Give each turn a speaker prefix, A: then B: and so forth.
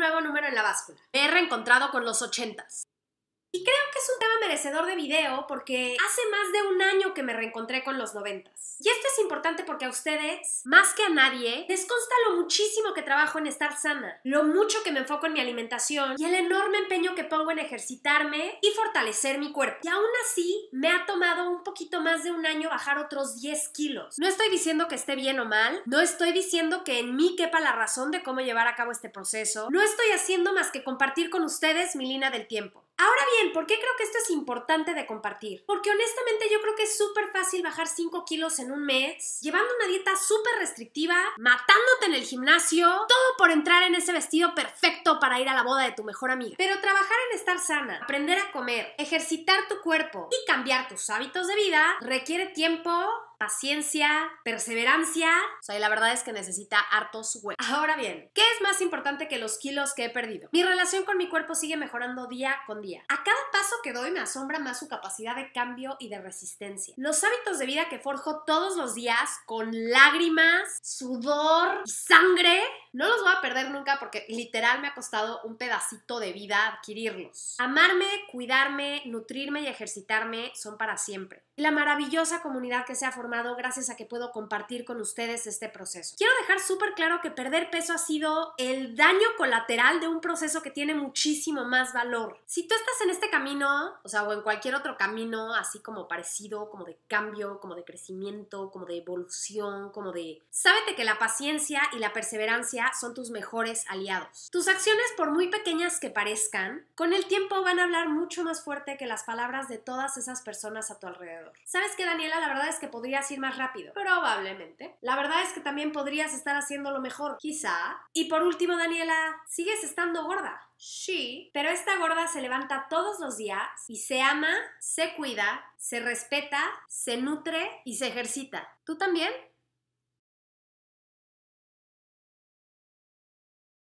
A: nuevo número en la báscula. Me he con los ochentas. Y creo que es un tema merecedor de video porque hace más de un año que me reencontré con los noventas. Y esto es importante porque a ustedes, más que a nadie, les consta lo muchísimo que trabajo en estar sana, lo mucho que me enfoco en mi alimentación y el enorme empeño que pongo en ejercitarme y fortalecer mi cuerpo. Y aún así, me ha tomado un poquito más de un año bajar otros 10 kilos. No estoy diciendo que esté bien o mal, no estoy diciendo que en mí quepa la razón de cómo llevar a cabo este proceso, no estoy haciendo más que compartir con ustedes mi línea del tiempo. Ahora bien, ¿por qué creo que esto es importante de compartir? Porque honestamente yo creo que es súper fácil bajar 5 kilos en un mes, llevando una dieta súper restrictiva, matándote en el gimnasio, todo por entrar en ese vestido perfecto para ir a la boda de tu mejor amiga. Pero trabajar en estar sana, aprender a comer, ejercitar tu cuerpo y cambiar tus hábitos de vida requiere tiempo, paciencia, perseverancia. O sea, la verdad es que necesita hartos huevos. Ahora bien, ¿qué es más importante que los kilos que he perdido? Mi relación con mi cuerpo sigue mejorando día con día. A cada paso que doy me asombra más su capacidad de cambio y de resistencia. Los hábitos de vida que forjo todos los días con lágrimas, sudor y sangre, no los voy a perder nunca porque literal me ha costado un pedacito de vida adquirirlos. Amarme, cuidarme, nutrirme y ejercitarme son para siempre. La maravillosa comunidad que se ha formado gracias a que puedo compartir con ustedes este proceso. Quiero dejar súper claro que perder peso ha sido el daño colateral de un proceso que tiene muchísimo más valor. Si tú estás en este camino, o sea, o en cualquier otro camino así como parecido, como de cambio, como de crecimiento, como de evolución, como de... Sábete que la paciencia y la perseverancia son tus mejores aliados. Tus acciones, por muy pequeñas que parezcan, con el tiempo van a hablar mucho más fuerte que las palabras de todas esas personas a tu alrededor. ¿Sabes qué, Daniela? La verdad es que podría ir más rápido. Probablemente. La verdad es que también podrías estar haciendo lo mejor, quizá. Y por último, Daniela, sigues estando gorda. Sí, pero esta gorda se levanta todos los días y se ama, se cuida, se respeta, se nutre y se ejercita. ¿Tú también?